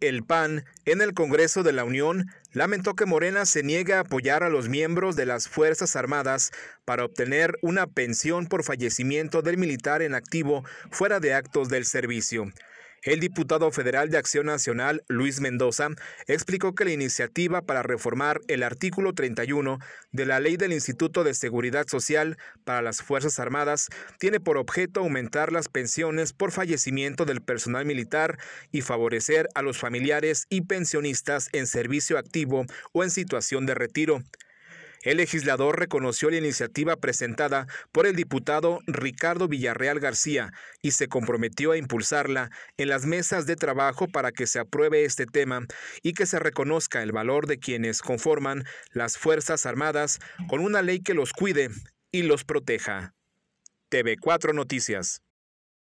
El PAN, en el Congreso de la Unión, lamentó que Morena se niegue a apoyar a los miembros de las Fuerzas Armadas para obtener una pensión por fallecimiento del militar en activo fuera de actos del servicio. El diputado federal de Acción Nacional, Luis Mendoza, explicó que la iniciativa para reformar el artículo 31 de la Ley del Instituto de Seguridad Social para las Fuerzas Armadas tiene por objeto aumentar las pensiones por fallecimiento del personal militar y favorecer a los familiares y pensionistas en servicio activo o en situación de retiro. El legislador reconoció la iniciativa presentada por el diputado Ricardo Villarreal García y se comprometió a impulsarla en las mesas de trabajo para que se apruebe este tema y que se reconozca el valor de quienes conforman las Fuerzas Armadas con una ley que los cuide y los proteja. TV4 Noticias.